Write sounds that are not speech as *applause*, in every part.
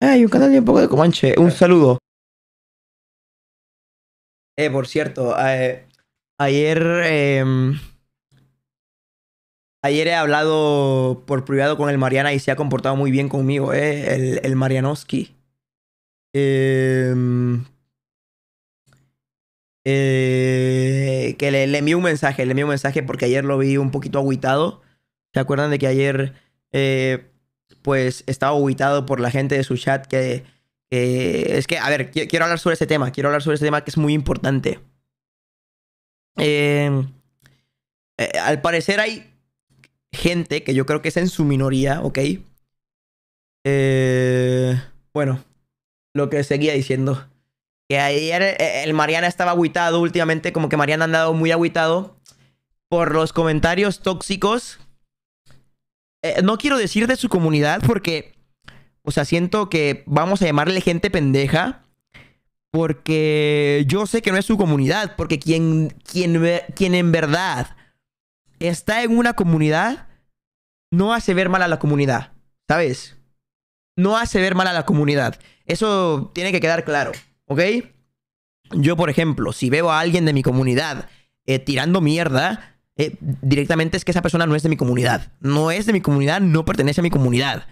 Hay un canal de un poco de Comanche. Un saludo. Eh, por cierto, eh, ayer. Em, ayer he hablado por privado con el Mariana y se ha comportado muy bien conmigo, eh, el, el Marianowski. Em, eh, que le, le un mensaje, le envié un mensaje porque ayer lo vi un poquito aguitado. ¿Se acuerdan de que ayer eh, pues estaba aguitado por la gente de su chat que, es que, a ver, quiero hablar sobre ese tema, quiero hablar sobre ese tema que es muy importante. Eh, eh, al parecer hay gente que yo creo que es en su minoría, ¿ok? Eh, bueno, lo que seguía diciendo. Que ayer el Mariana estaba aguitado últimamente, como que Mariana ha andado muy aguitado por los comentarios tóxicos eh, no quiero decir de su comunidad porque, o sea, siento que vamos a llamarle gente pendeja. Porque yo sé que no es su comunidad. Porque quien, quien, quien en verdad está en una comunidad no hace ver mal a la comunidad. ¿Sabes? No hace ver mal a la comunidad. Eso tiene que quedar claro. ¿Ok? Yo, por ejemplo, si veo a alguien de mi comunidad eh, tirando mierda, eh, directamente es que esa persona no es de mi comunidad. No es de mi comunidad, no pertenece a mi comunidad.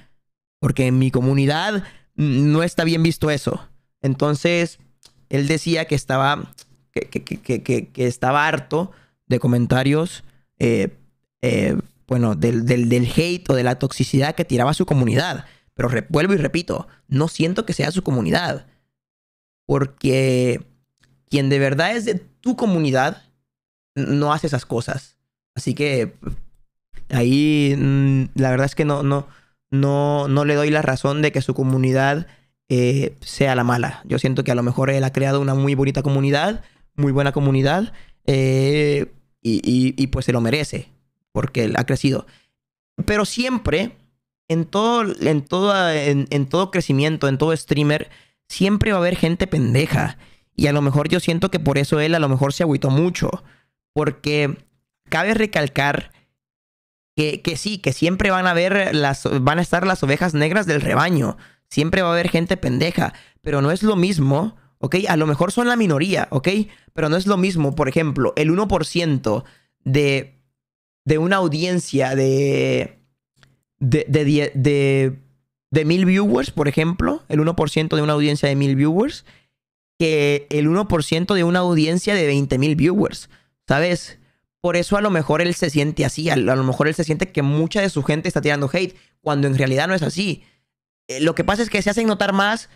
Porque en mi comunidad no está bien visto eso. Entonces, él decía que estaba, que, estaba harto de comentarios, eh, eh, bueno, del, del hate o de la toxicidad que tiraba su comunidad. Pero vuelvo y repito, no siento que sea su comunidad. Porque quien de verdad es de tu comunidad no hace esas cosas. Así que ahí mm, la verdad es que no, no, no, no le doy la razón de que su comunidad eh, sea la mala. Yo siento que a lo mejor él ha creado una muy bonita comunidad, muy buena comunidad, eh, y, pues se lo merece, porque él ha crecido. Pero siempre, en todo, en, todo, en todo crecimiento, en todo streamer, siempre va a haber gente pendeja. Y a lo mejor yo siento que por eso él a lo mejor se agüitó mucho porque cabe recalcar que, sí, que siempre van a haber las, van a estar las ovejas negras del rebaño, siempre va a haber gente pendeja, pero no es lo mismo, ¿ok? A lo mejor son la minoría, ¿ok? Pero no es lo mismo, por ejemplo, el 1% de, de una audiencia de de, de, de, mil viewers, por ejemplo, el 1% de una audiencia de mil viewers, que el 1% de una audiencia de 20 mil viewers. ¿Sabes? Por eso a lo mejor él se siente así, a lo mejor él se siente que mucha de su gente está tirando hate, cuando en realidad no es así. Eh, lo que pasa es que se hacen notar más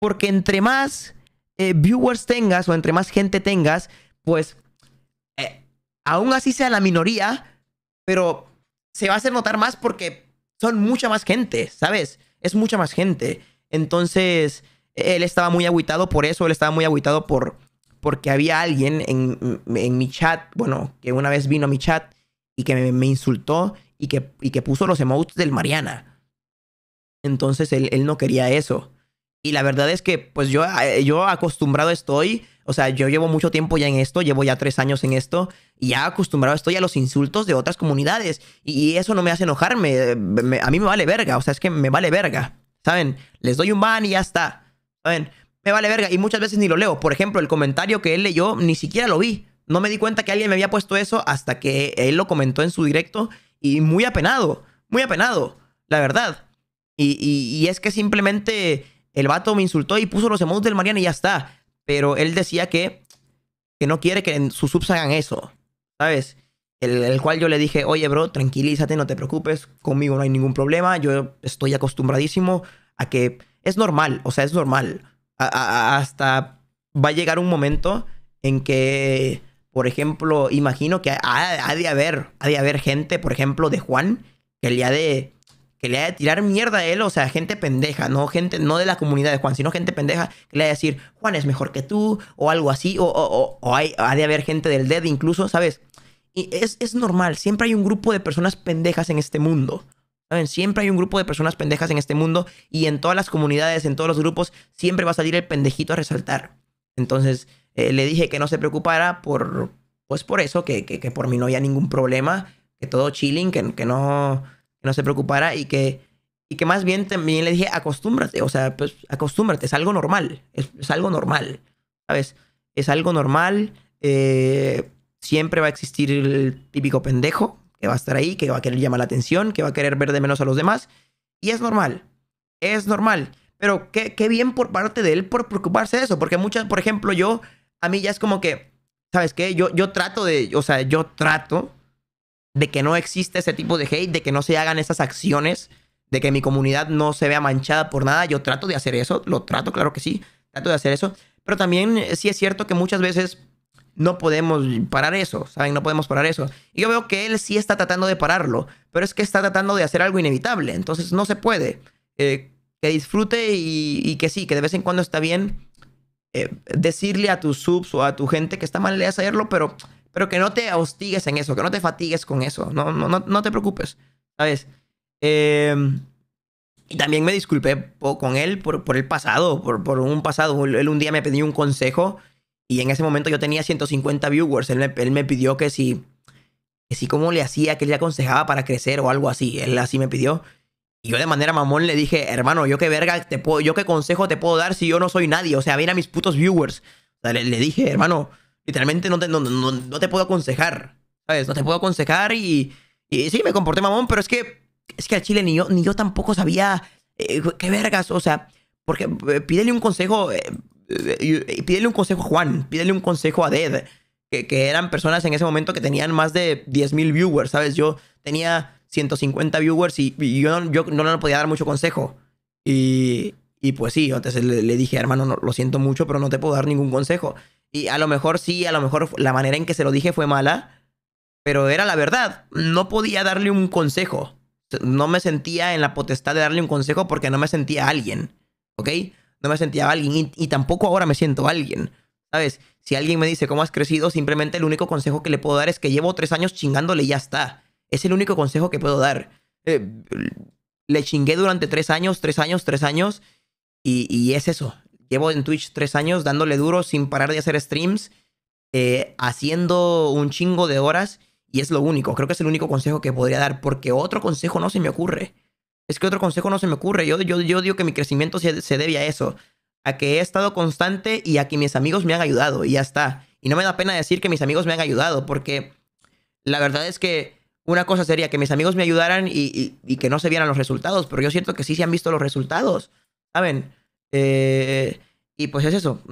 porque entre más eh, viewers tengas o entre más gente tengas, pues eh, aún así sea la minoría, pero se va a hacer notar más porque son mucha más gente, ¿sabes? Es mucha más gente. Entonces, él estaba muy aguitado por eso, él estaba muy aguitado por porque había alguien en, mi chat, bueno, que una vez vino a mi chat y que me, insultó y que, y que puso los emotes del Mariana. Entonces él, no quería eso. Y la verdad es que pues yo, yo acostumbrado estoy, o sea, yo llevo mucho tiempo ya en esto, llevo ya tres años en esto, y ya acostumbrado estoy a los insultos de otras comunidades. Y, eso no me hace enojarme, a mí me vale verga, o sea, es que me vale verga. ¿Saben? Les doy un ban y ya está. ¿Saben? vale verga. Y muchas veces ni lo leo. Por ejemplo, el comentario que él leyó, ni siquiera lo vi. No me di cuenta que alguien me había puesto eso hasta que él lo comentó en su directo. Y muy apenado, muy apenado, la verdad. Y, y, es que simplemente el vato me insultó y puso los emotes del Mariana y ya está. Pero él decía que, que no quiere que en sus subs hagan eso, ¿sabes? El, el, cual yo le dije, oye, bro, tranquilízate, no te preocupes, conmigo no hay ningún problema, yo estoy acostumbradísimo a que es normal, o sea, es normal hasta va a llegar un momento en que, por ejemplo, imagino que ha, de haber, gente, por ejemplo, de Juan, que le ha de que le tirar mierda a él, o sea, gente pendeja, no gente, no de la comunidad de Juan, sino gente pendeja, que le ha de decir, Juan es mejor que tú, o algo así, o, hay, ha de haber gente del dead e incluso, ¿sabes? Y es, es normal, siempre hay un grupo de personas pendejas en este mundo. Siempre hay un grupo de personas pendejas en este mundo y en todas las comunidades, en todos los grupos, siempre va a salir el pendejito a resaltar. Entonces eh, le dije que no se preocupara por, pues por eso, que, por mí no había ningún problema, que todo chilling, que, no, no se preocupara y que, y que más bien también le dije acostúmbrate, o sea, pues acostúmbrate, es algo normal, es, algo normal, ¿sabes? Es algo normal, eh, siempre va a existir el típico pendejo, que va a estar ahí, que va a querer llamar la atención, que va a querer ver de menos a los demás. Y es normal, es normal. Pero qué, qué bien por parte de él por preocuparse de eso, porque muchas, por ejemplo, yo, a mí ya es como que, ¿sabes qué? Yo, yo trato de, o sea, yo trato de que no exista ese tipo de hate, de que no se hagan esas acciones, de que mi comunidad no se vea manchada por nada. Yo trato de hacer eso, lo trato, claro que sí, trato de hacer eso. Pero también eh, sí es cierto que muchas veces no podemos parar eso, ¿saben? No podemos parar eso. Y yo veo que él sí está tratando de pararlo, pero es que está tratando de hacer algo inevitable, entonces no se puede. Eh, que disfrute y, que sí, que de vez en cuando está bien eh, decirle a tus subs o a tu gente que está mal de hacerlo, pero, pero que no te hostigues en eso, que no te fatigues con eso, no, no, no, no te preocupes, ¿sabes? Em, y también me disculpé con él por, por el pasado, por, por un pasado. Él un día me pidió un consejo y en ese momento yo tenía 150 viewers. Él me, pidió que si, que si cómo le hacía, que le aconsejaba para crecer o algo así. Él así me pidió. Y yo de manera mamón le dije, hermano, yo qué verga te puedo, yo qué consejo te puedo dar si yo no soy nadie. O sea, ven a mis putos viewers. le, dije, hermano, literalmente no te, no, te puedo aconsejar. ¿Sabes? No te puedo aconsejar y, y sí, me comporté mamón, pero es que, es que al chile ni yo, ni yo tampoco sabía eh, qué vergas. O sea, porque eh, pídele un consejo, eh, y Pídele un consejo a Juan, pídele un consejo a Ded que, que eran personas en ese momento que tenían más de 10.000 viewers, ¿sabes? Yo tenía 150 viewers y, yo, no, no le podía dar mucho consejo. Y, y pues sí, entonces le, dije, hermano, no, lo siento mucho, pero no te puedo dar ningún consejo. Y a lo mejor sí, a lo mejor la manera en que se lo dije fue mala, pero era la verdad. No podía darle un consejo. No me sentía en la potestad de darle un consejo porque no me sentía alguien. ¿Ok? no me sentía alguien y, tampoco ahora me siento alguien. ¿Sabes? Si alguien me dice cómo has crecido, simplemente el único consejo que le puedo dar es que llevo tres años chingándole y ya está. Es el único consejo que puedo dar. Eh, le chingué durante tres años, tres años, tres años y, es eso. Llevo en Twitch tres años dándole duro sin parar de hacer streams, eh, haciendo un chingo de horas y es lo único. Creo que es el único consejo que podría dar porque otro consejo no se me ocurre. Es que otro consejo no se me ocurre. Yo, yo, digo que mi crecimiento se, se debe a eso. A que he estado constante y a que mis amigos me han ayudado. Y ya está. Y no me da pena decir que mis amigos me han ayudado. Porque la verdad es que una cosa sería que mis amigos me ayudaran y, que no se vieran los resultados, pero yo siento que sí se han visto los resultados, ¿saben? Eh, y pues es eso,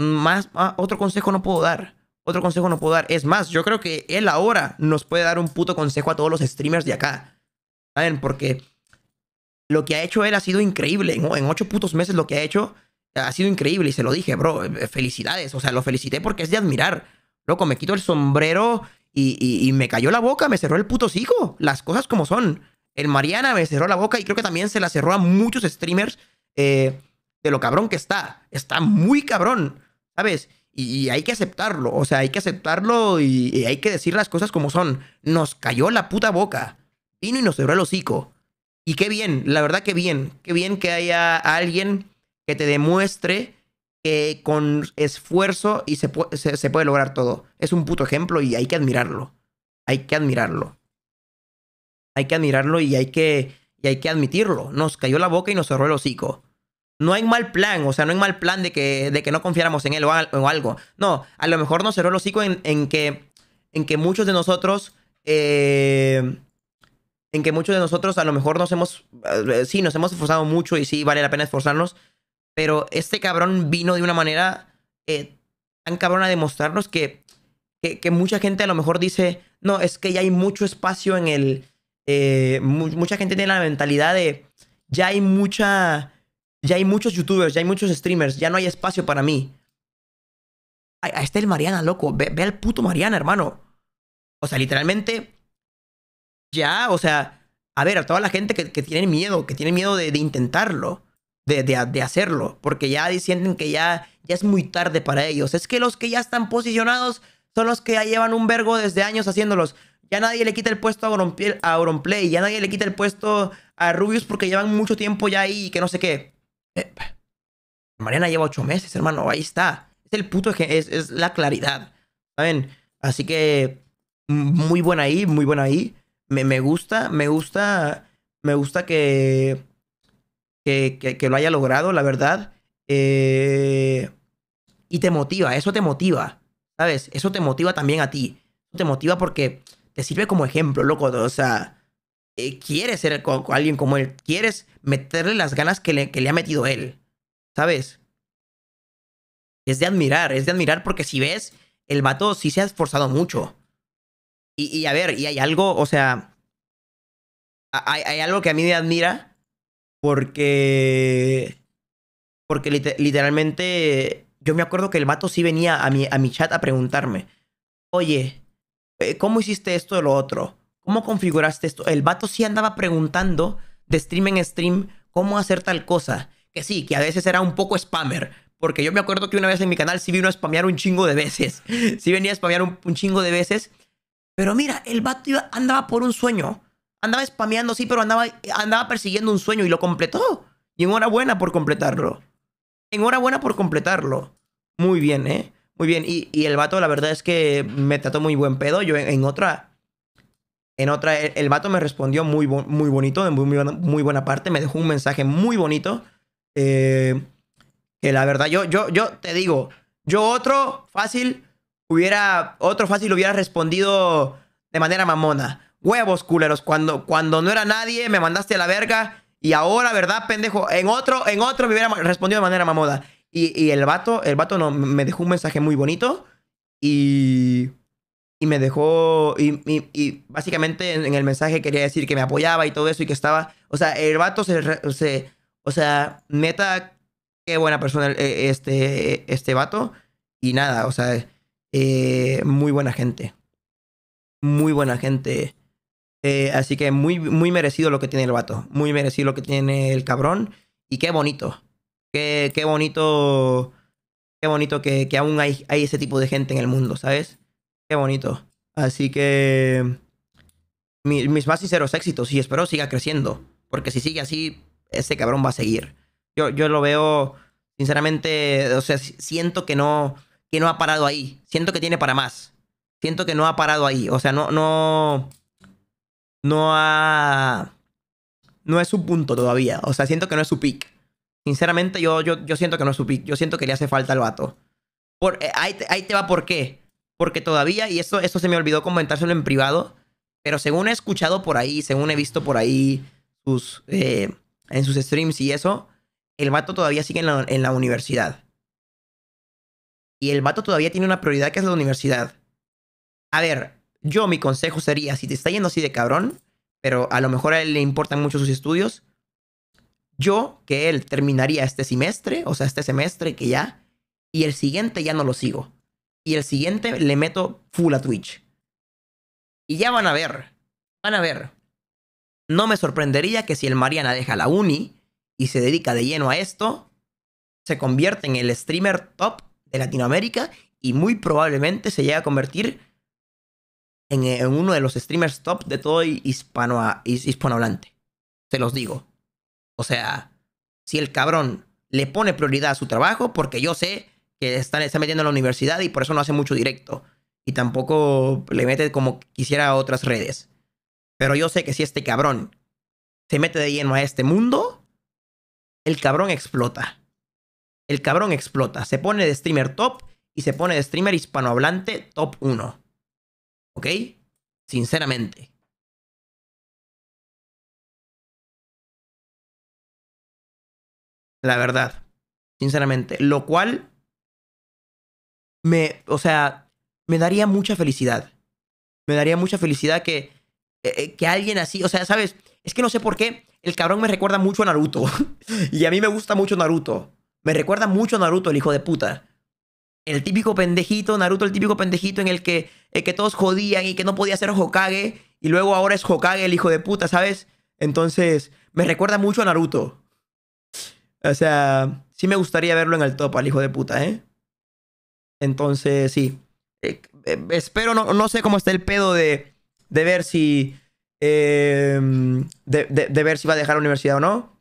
ah, otro consejo no puedo dar, otro consejo no puedo dar. Es más, yo creo que él ahora nos puede dar un puto consejo a todos los streamers de acá, ¿saben? Porque lo que ha hecho él ha sido increíble. En, ocho putos meses lo que ha hecho ha sido increíble. Y se lo dije, bro, eh, eh, felicidades. O sea, lo felicité porque es de admirar. Loco, me quito el sombrero y, me cayó la boca, me cerró el puto hocico. Las cosas como son. El Mariana me cerró la boca y creo que también se la cerró a muchos streamers eh, de lo cabrón que está. Está muy cabrón, ¿sabes? Y, y hay que aceptarlo. O sea, hay que aceptarlo y hay que decir las cosas como son. Nos cayó la puta boca. Vino y nos cerró el hocico y qué bien, la verdad que bien, qué bien que haya alguien que te demuestre que con esfuerzo y se, se, puede lograr todo. Es un puto ejemplo y hay que admirarlo. Hay que admirarlo. Hay que admirarlo y hay que, y hay que admitirlo. Nos cayó la boca y nos cerró el hocico. No hay mal plan, o sea, no hay mal plan de que, de que no confiáramos en él o, algo. No, a lo mejor nos cerró el hocico en, que, en que muchos de nosotros... Eh, en que muchos de nosotros a lo mejor nos hemos, eh, sí, nos hemos esforzado mucho y sí, vale la pena esforzarnos, pero este cabrón vino de una manera eh, tan cabrón a demostrarnos que, que, mucha gente a lo mejor dice, no, es que ya hay mucho espacio en el, eh, mucha gente tiene la mentalidad de, ya hay mucha, ya hay muchos youtubers, ya hay muchos streamers, ya no hay espacio para mí. Ahí está el Mariana, loco. Ve, ve al puto Mariana, hermano. O sea, literalmente, ya, o sea, a ver, a toda la gente que, tiene miedo, que tiene miedo de, intentarlo, de, hacerlo, porque ya dicen que ya, ya es muy tarde para ellos. Es que los que ya están posicionados son los que ya llevan un vergo desde años haciéndolos. Ya nadie le quita el puesto a Auronplay, ya nadie le quita el puesto a Rubius porque llevan mucho tiempo ya ahí y que no sé qué. Mariana lleva ocho meses, hermano, ahí está. Es el puto que es, es la claridad, ¿saben? Así que mm, muy buena ahí, muy buena ahí me, me gusta, me gusta, me gusta que, que, que, lo haya logrado, la verdad. Eh, y te motiva, eso te motiva, ¿sabes? Eso te motiva también a ti. Te motiva porque te sirve como ejemplo, loco. O sea, eh, quieres ser alguien como él, quieres meterle las ganas que le, que le ha metido él, ¿sabes? Es de admirar, es de admirar porque si ves, el vato sí se ha esforzado mucho. Y, a ver, y hay algo, o sea, hay, hay, algo que a mí me admira porque... Porque literalmente yo me acuerdo que el vato sí venía a mi, a mi chat a preguntarme, oye, eh, ¿cómo hiciste esto o lo otro? ¿Cómo configuraste esto? El vato sí andaba preguntando de stream en stream cómo hacer tal cosa. Que sí, que a veces era un poco spammer. Porque yo me acuerdo que una vez en mi canal sí vino a spamear un chingo de veces. *laughs* Sí venía a spamear un chingo de veces. Pero mira, el vato andaba por un sueño. Andaba spameando, sí, pero andaba, andaba persiguiendo un sueño y lo completó. Y enhorabuena por completarlo. Enhorabuena por completarlo. Muy bien, ¿eh? Muy bien. Y, el vato, la verdad es que me trató muy buen pedo. Yo en, otra... En otra, el, vato me respondió muy, muy bonito, en muy, buena parte. Me dejó un mensaje muy bonito. Eh, que la verdad, yo, yo, yo te digo, yo otro fácil hubiera, otro fácil hubiera respondido de manera mamona. Huevos, culeros, cuando, cuando no era nadie, me mandaste a la verga. Y ahora, ¿verdad, pendejo? En otro, en otro me hubiera respondido de manera mamona. Y, y el vato, el vato no, me dejó un mensaje muy bonito. Y y me dejó, y, y, y básicamente en, el mensaje quería decir que me apoyaba y todo eso y que estaba, o sea, el vato se, se o sea, meta qué buena persona eh, este, este vato y nada, o sea, eh, muy buena gente. Muy buena gente. Eh, así que muy, muy merecido lo que tiene el vato. Muy merecido lo que tiene el cabrón. Y qué bonito. Qué, qué bonito. Qué bonito que, que aún hay, hay ese tipo de gente en el mundo, ¿sabes? Qué bonito. Así que. Mis, mis más sinceros éxitos y espero siga creciendo. Porque si sigue así, ese cabrón va a seguir. Yo, yo lo veo, sinceramente, o sea, siento que no que no ha parado ahí. Siento que tiene para más. Siento que no ha parado ahí. O sea, no, no, no ha, no es su punto todavía. O sea, siento que no es su pick. Sinceramente, yo, yo, yo siento que no es su pick. Yo siento que le hace falta al vato. Por, eh, ahí, te, va por qué. Porque todavía, y eso, eso se me olvidó comentárselo en privado, pero según he escuchado por ahí, según he visto por ahí sus, eh, en sus streams y eso, el vato todavía sigue en la universidad y el vato todavía tiene una prioridad que es la universidad. A ver, yo mi consejo sería, si te está yendo así de cabrón, pero a lo mejor a él le importan mucho sus estudios, yo que él terminaría este semestre, o sea, este semestre que ya, y el siguiente ya no lo sigo. Y el siguiente le meto full a Twitch. Y ya van a ver, van a ver. No me sorprendería que si el Mariana deja la uni y se dedica de lleno a esto, se convierte en el streamer top de Latinoamérica y muy probablemente se llega a convertir eh, en, uno de los streamers top de todo hispano, hispanohablante. Se los digo. O sea, si el cabrón le pone prioridad a su trabajo, porque yo sé que está, está metiendo en la universidad y por eso no hace mucho directo. Y tampoco le mete como quisiera a otras redes. Pero yo sé que si este cabrón se mete de lleno a este mundo, el cabrón explota el cabrón explota. Se pone de streamer top y se pone de streamer hispanohablante top 1. ¿Ok? Sinceramente. La verdad. Sinceramente. Lo cual me, o sea, me daría mucha felicidad. Me daría mucha felicidad que, eh, eh, que alguien así, o sea, ¿sabes? Es que no sé por qué el cabrón me recuerda mucho a Naruto. *laughs* y a mí me gusta mucho Naruto. Me recuerda mucho a Naruto, el hijo de puta. El típico pendejito, Naruto, el típico pendejito en el que, que todos jodían y que no podía ser Hokage. Y luego ahora es Hokage, el hijo de puta, ¿sabes? Entonces, me recuerda mucho a Naruto. O sea, sí me gustaría verlo en el top al hijo de puta, ¿eh? Entonces, sí. Eh, eh, espero, no, no, sé cómo está el pedo de, de ver si. Em, de, ver si va a dejar la universidad o no.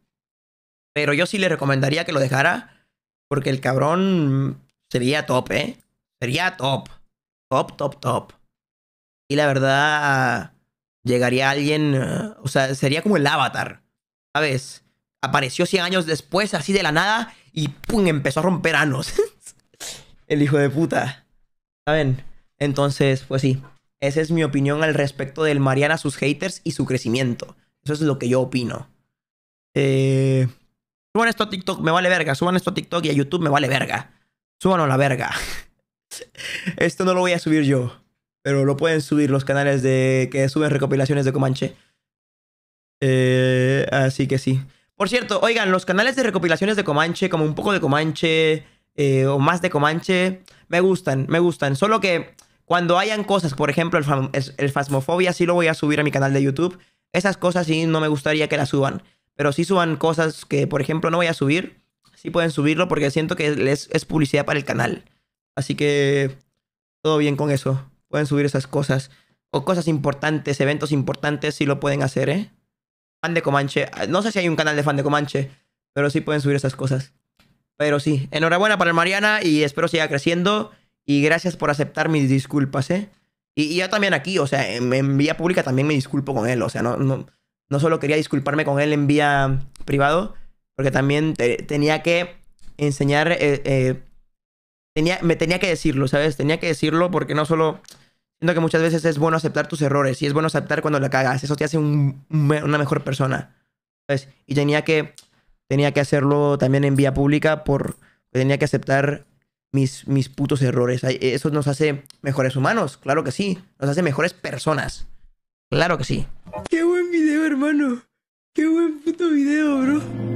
Pero yo sí le recomendaría que lo dejara. Porque el cabrón sería top, ¿eh? Sería top. Top, top, top. Y la verdad, llegaría alguien, eh, o sea, sería como el avatar, ¿sabes? Apareció 100 años después, así de la nada, y ¡pum! empezó a romper anos. *laughs* el hijo de puta. ¿Saben? Entonces, pues sí. Esa es mi opinión al respecto del Mariana, sus haters y su crecimiento. Eso es lo que yo opino. Eh, Suban esto a TikTok, me vale verga. Suban esto a TikTok y a YouTube, me vale verga. Suban a la verga. *laughs* esto no lo voy a subir yo. Pero lo pueden subir los canales de que suben recopilaciones de Comanche. Eh, así que sí. Por cierto, oigan, los canales de recopilaciones de Comanche, como un poco de Comanche eh, o más de Comanche, me gustan, me gustan. Solo que cuando hayan cosas, por ejemplo, el, el, Fasmofobia sí lo voy a subir a mi canal de YouTube. Esas cosas sí no me gustaría que las suban. Pero sí suban cosas que, por ejemplo, no voy a subir. Sí pueden subirlo porque siento que es, es publicidad para el canal. Así que todo bien con eso. Pueden subir esas cosas. O cosas importantes, eventos importantes, sí lo pueden hacer, ¿eh? Fan de Comanche. Ah, no sé si hay un canal de fan de Comanche, pero sí pueden subir esas cosas. Pero sí, enhorabuena para el Mariana y espero siga creciendo. Y gracias por aceptar mis disculpas, ¿eh? Y, ya también aquí, o sea, en, vía pública también me disculpo con él, o sea, no, no solo quería disculparme con él en vía privado, porque también tenía que enseñar, eh, eh, tenía, me tenía que decirlo, ¿sabes? Tenía que decirlo porque no solo, siento que muchas veces es bueno aceptar tus errores y es bueno aceptar cuando la cagas, eso te hace un, una mejor persona, ¿sabes? Y tenía que, tenía que hacerlo también en vía pública por, tenía que aceptar mis, mis putos errores. Eso nos hace mejores humanos, claro que sí, nos hace mejores personas, claro que sí hermano. Qué buen puto video, bro.